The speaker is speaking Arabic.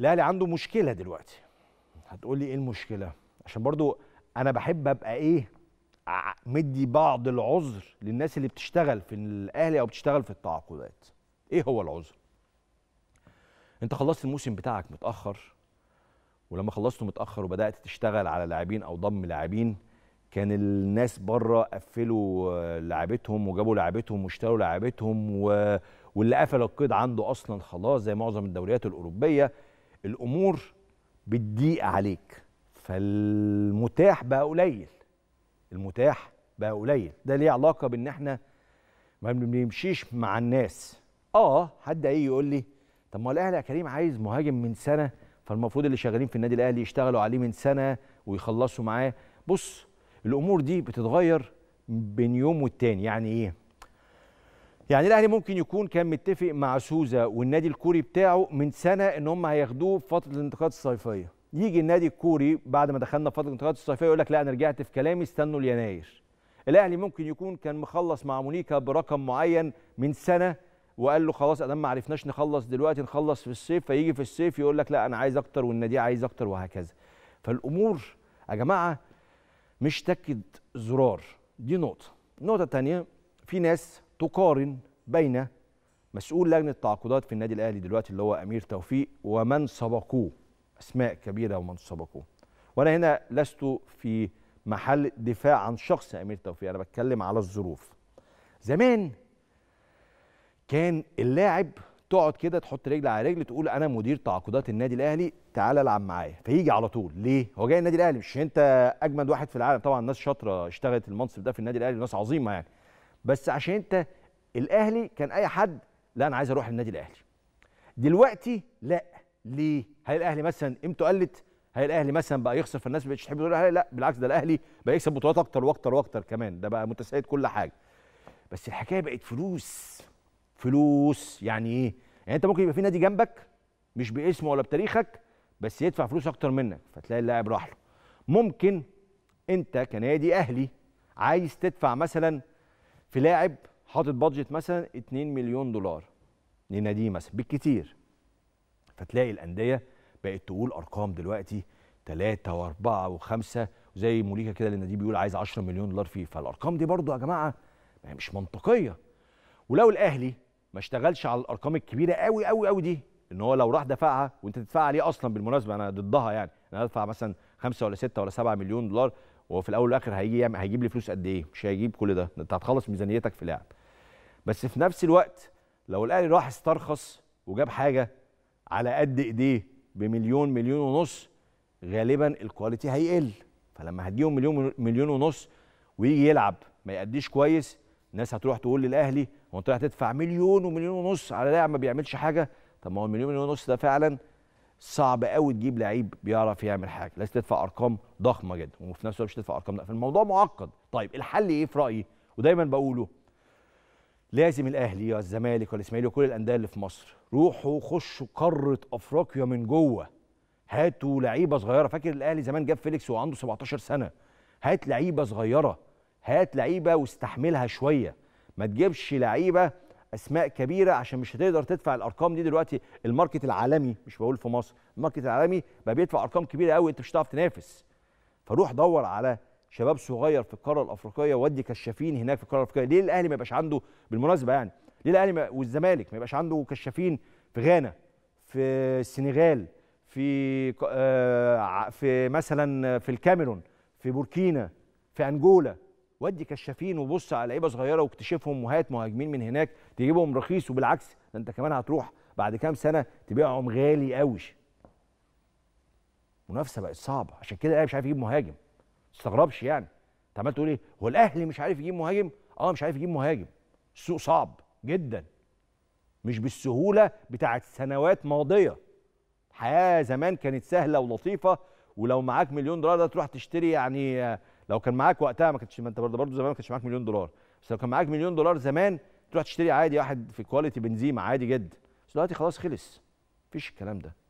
الاهلي عنده مشكله دلوقتي هتقول لي ايه المشكله عشان برضو انا بحب ابقى ايه مدي بعض العذر للناس اللي بتشتغل في الاهلي او بتشتغل في التعاقدات ايه هو العذر انت خلصت الموسم بتاعك متاخر ولما خلصته متاخر وبدات تشتغل على لاعبين او ضم لاعبين كان الناس بره قفلوا لعبتهم وجابوا لعبتهم واشتروا لعبتهم و... واللي قفل القيد عنده اصلا خلاص زي معظم الدوريات الاوروبيه الامور بتضيق عليك فالمتاح بقى قليل المتاح بقى قليل ده ليه علاقه بان احنا ما بنمشيش مع الناس اه حد هيجي يقول لي طب ما الاهلي يا كريم عايز مهاجم من سنه فالمفروض اللي شغالين في النادي الاهلي يشتغلوا عليه من سنه ويخلصوا معاه بص الامور دي بتتغير بين يوم والتاني يعني ايه يعني الاهلي ممكن يكون كان متفق مع سوزا والنادي الكوري بتاعه من سنه ان هم هياخدوه في فتره الانتقالات الصيفيه يجي النادي الكوري بعد ما دخلنا في فتره الانتقالات الصيفيه يقول لك لا انا رجعت في كلامي استنوا ليناير الاهلي ممكن يكون كان مخلص مع مونيكا برقم معين من سنه وقال له خلاص ادام ما عرفناش نخلص دلوقتي نخلص في الصيف فيجي في الصيف يقول لك لا انا عايز اكتر والنادي عايز اكتر وهكذا فالامور يا جماعه مش تكد زرار دي نقطه النقطه الثانيه في ناس تقارن بين مسؤول لجنه التعاقدات في النادي الاهلي دلوقتي اللي هو امير توفيق ومن سبقوه اسماء كبيره ومن سبقوه وانا هنا لست في محل دفاع عن شخص امير توفيق انا بتكلم على الظروف زمان كان اللاعب تقعد كده تحط رجل على رجل تقول انا مدير تعاقدات النادي الاهلي تعالى العب معايا فيجي على طول ليه هو جاي النادي الاهلي مش انت اجمد واحد في العالم طبعا ناس شاطره اشتغلت المنصب ده في النادي الاهلي وناس عظيمه يعني بس عشان انت الاهلي كان اي حد لا انا عايز اروح النادي الاهلي دلوقتي لا ليه هل الاهلي مثلا قيمته قلت هل الاهلي مثلا بقى يخسر فالناس ما بقتش تحب تقول الاهلي لا بالعكس ده الاهلي بقى يكسب بطولات اكتر واكتر واكتر كمان ده بقى متسيد كل حاجه بس الحكايه بقت فلوس فلوس يعني ايه يعني انت ممكن يبقى في نادي جنبك مش باسمه ولا بتاريخك بس يدفع فلوس اكتر منك فتلاقي اللاعب راح له ممكن انت كنادي اهلي عايز تدفع مثلا في لاعب حاطط بادجت مثلا 2 مليون دولار لناديه مثلا بالكتير فتلاقي الانديه بقت تقول ارقام دلوقتي 3 و4 و5 زي موليكا كده للنادي بيقول عايز 10 مليون دولار فيه فالارقام دي برضو يا جماعه ما هي مش منطقيه ولو الاهلي ما اشتغلش على الارقام الكبيره قوي قوي قوي دي ان هو لو راح دفعها وانت تدفع عليه اصلا بالمناسبه انا ضدها يعني انا ادفع مثلا 5 ولا 6 ولا 7 مليون دولار وفي الاول والاخر هيجي هيجيب لي فلوس قد ايه مش هيجيب كل ده انت هتخلص ميزانيتك في لعب بس في نفس الوقت لو الاهلي راح استرخص وجاب حاجه على قد ايديه بمليون مليون ونص غالبا الكواليتي هيقل فلما هديهم مليون مليون ونص ويجي يلعب ما يأديش كويس الناس هتروح تقول للاهلي هو انت تدفع مليون ومليون ونص على لاعب ما بيعملش حاجه طب ما هو المليون مليون ونص ده فعلا صعب قوي تجيب لعيب بيعرف يعمل حاجه لازم تدفع ارقام ضخمه جدا وفي نفس الوقت مش تدفع ارقام ضخمه فالموضوع معقد طيب الحل ايه في رايي ودايما بقوله لازم الاهلي والزمالك والاسماعيلي وكل الانديه اللي في مصر روحوا خشوا قاره افريقيا من جوه هاتوا لعيبه صغيره فاكر الاهلي زمان جاب فيليكس وعنده 17 سنه هات لعيبه صغيره هات لعيبه واستحملها شويه ما تجيبش لعيبه اسماء كبيره عشان مش هتقدر تدفع الارقام دي دلوقتي الماركت العالمي مش بقول في مصر الماركت العالمي بقى بيدفع ارقام كبيره قوي انت مش هتعرف تنافس فروح دور على شباب صغير في القاره الافريقيه ودي كشافين هناك في القاره الافريقيه ليه الاهلي ما يبقاش عنده بالمناسبه يعني ليه الاهلي والزمالك ما يبقاش عنده كشافين في غانا في السنغال في آه، في مثلا في الكاميرون في بوركينا في انجولا ودي كشافين وبص على لعيبه صغيره واكتشفهم وهات مهاجمين من هناك تجيبهم رخيص وبالعكس ده انت كمان هتروح بعد كام سنه تبيعهم غالي قوي المنافسه بقت صعبه عشان كده الاهلي مش عارف يجيب مهاجم استغربش يعني انت عمال تقول ايه هو الاهلي مش عارف يجيب مهاجم اه مش عارف يجيب مهاجم السوق صعب جدا مش بالسهوله بتاعت سنوات ماضيه الحياه زمان كانت سهله ولطيفه ولو معاك مليون دولار ده تروح تشتري يعني آه، لو كان معاك وقتها ما كنتش ما انت برضه برضه زمان ما كانش معاك مليون دولار بس لو كان معاك مليون دولار زمان تروح تشتري عادي واحد في كواليتي بنزيما عادي جدا بس دلوقتي خلاص خلص مفيش الكلام ده